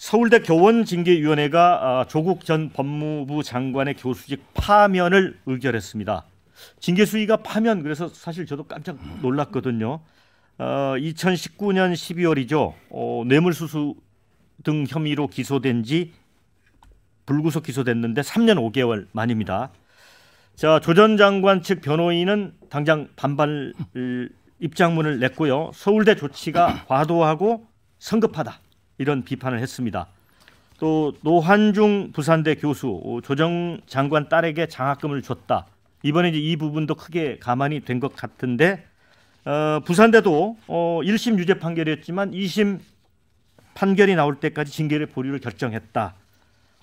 서울대 교원징계위원회가 아, 조국 전 법무부 장관의 교수직 파면을 의결했습니다. 징계 수위가 파면 그래서 사실 저도 깜짝 놀랐거든요. 어, 2019년 12월이죠. 어, 뇌물수수 등 혐의로 기소된 지 불구속 기소됐는데 3년 5개월 만입니다. 자, 조전 장관 측 변호인은 당장 반발 입장문을 냈고요. 서울대 조치가 과도하고 성급하다. 이런 비판을 했습니다. 또 노환중 부산대 교수 조정 장관 딸에게 장학금을 줬다. 이번에 이제 이 부분도 크게 가만히 된 것 같은데 어, 부산대도 어, 1심 유죄 판결이었지만 2심 판결이 나올 때까지 징계를 보류를 결정했다.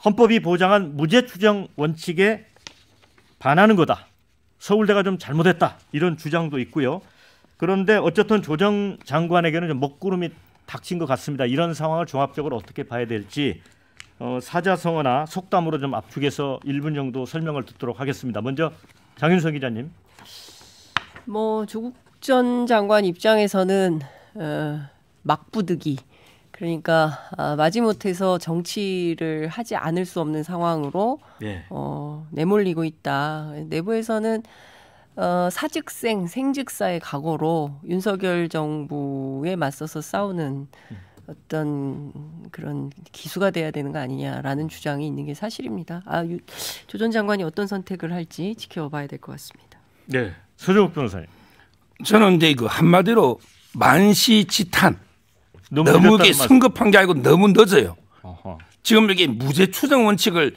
헌법이 보장한 무죄 추정 원칙에 반하는 거다. 서울대가 좀 잘못했다. 이런 주장도 있고요. 그런데 어쨌든 조정 장관에게는 좀 먹구름이 닥친 것 같습니다. 이런 상황을 종합적으로 어떻게 봐야 될지 어, 사자성어나 속담으로 좀 압축해서 1분 정도 설명을 듣도록 하겠습니다. 먼저 장윤성 기자님. 뭐 조국 전 장관 입장에서는 어, 막부득이 그러니까 아, 마지못해서 정치를 하지 않을 수 없는 상황으로 네. 어, 내몰리고 있다. 내부에서는 어, 사직생 생직사의 각오로 윤석열 정부에 맞서서 싸우는 음. 어떤 그런 기수가 돼야 되는 거 아니냐라는 주장이 있는 게 사실입니다. 아, 조전 장관이 어떤 선택을 할지 지켜봐야 될 것 같습니다. 네, 서정욱 변호사님. 저는 이제 그 한마디로 만시지탄 너무, 너무 이게 성급한 게 아니고 너무 늦어요. 어허. 지금 여기 무죄 추정 원칙을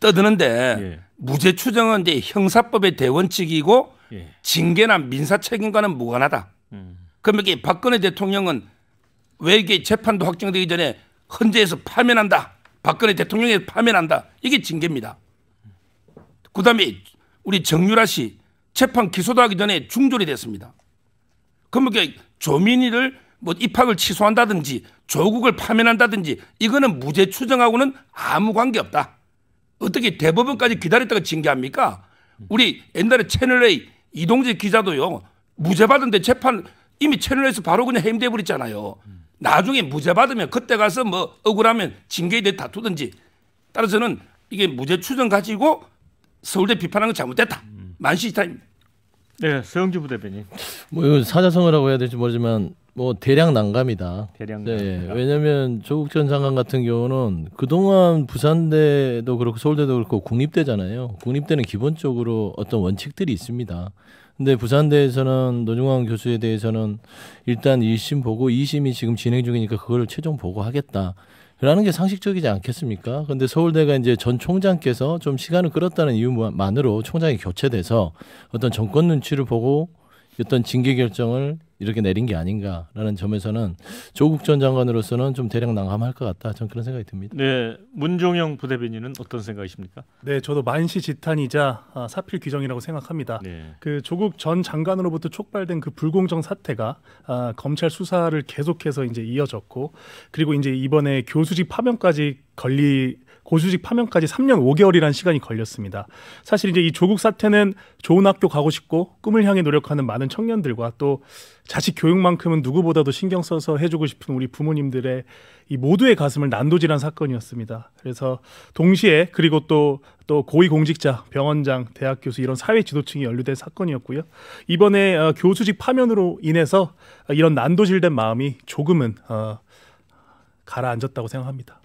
떠드는데 예. 무죄 추정은 이제 형사법의 대원칙이고 예. 징계나 민사 책임과는 무관하다. 음. 그럼 이게 박근혜 대통령은 왜 이게 재판도 확정되기 전에 헌재에서 파면한다. 박근혜 대통령에서 파면한다. 이게 징계입니다. 그다음에 우리 정유라 씨 재판 기소도 하기 전에 중졸이 됐습니다. 그러면 조민희를 뭐 입학을 취소한다든지 조국을 파면한다든지 이거는 무죄 추정하고는 아무 관계 없다. 어떻게 대법원까지 기다렸다가 징계합니까? 우리 옛날에 채널A 이동재 기자도요 무죄 받은데 재판 이미 채널에서 바로 그냥 해임돼 버렸잖아요. 나중에 무죄 받으면 그때 가서 뭐 억울하면 징계에 대해 다투든지 따라서는 이게 무죄 추정 가지고 서울대 비판하는 건 잘못됐다. 음. 만시타입니다. 네, 서영주 부대변인. 뭐 사자성어라고 해야 될지 모르지만 뭐 대량 난감이다. 대량 네, 난감. 왜냐하면 조국 전 장관 같은 경우는 그동안 부산대도 그렇고 서울대도 그렇고 국립대잖아요. 국립대는 기본적으로 어떤 원칙들이 있습니다. 근데 부산대에서는 노중환 교수에 대해서는 일단 1심 보고 2심이 지금 진행 중이니까 그걸 최종 보고하겠다. 라는 게 상식적이지 않겠습니까? 근데 서울대가 이제 전 총장께서 좀 시간을 끌었다는 이유만으로 총장이 교체돼서 어떤 정권 눈치를 보고 어떤 징계 결정을 이렇게 내린 게 아닌가라는 점에서는 조국 전 장관으로서는 좀 대략 난감할 것 같다. 저는 그런 생각이 듭니다. 네, 문종영 부대변인은 어떤 생각이십니까? 네, 저도 만시지탄이자 아, 사필 규정이라고 생각합니다. 네. 그 조국 전 장관으로부터 촉발된 그 불공정 사태가 아, 검찰 수사를 계속해서 이제 이어졌고 그리고 이제 이번에 교수직 파면까지 걸리 고수직 파면까지 3년 5개월이라는 시간이 걸렸습니다. 사실 이제 이 조국 사태는 좋은 학교 가고 싶고 꿈을 향해 노력하는 많은 청년들과 또 자식 교육만큼은 누구보다도 신경 써서 해주고 싶은 우리 부모님들의 이 모두의 가슴을 난도질한 사건이었습니다. 그래서 동시에 그리고 또 또 고위공직자, 병원장, 대학 교수 이런 사회 지도층이 연루된 사건이었고요. 이번에 어, 교수직 파면으로 인해서 이런 난도질된 마음이 조금은 어, 가라앉았다고 생각합니다.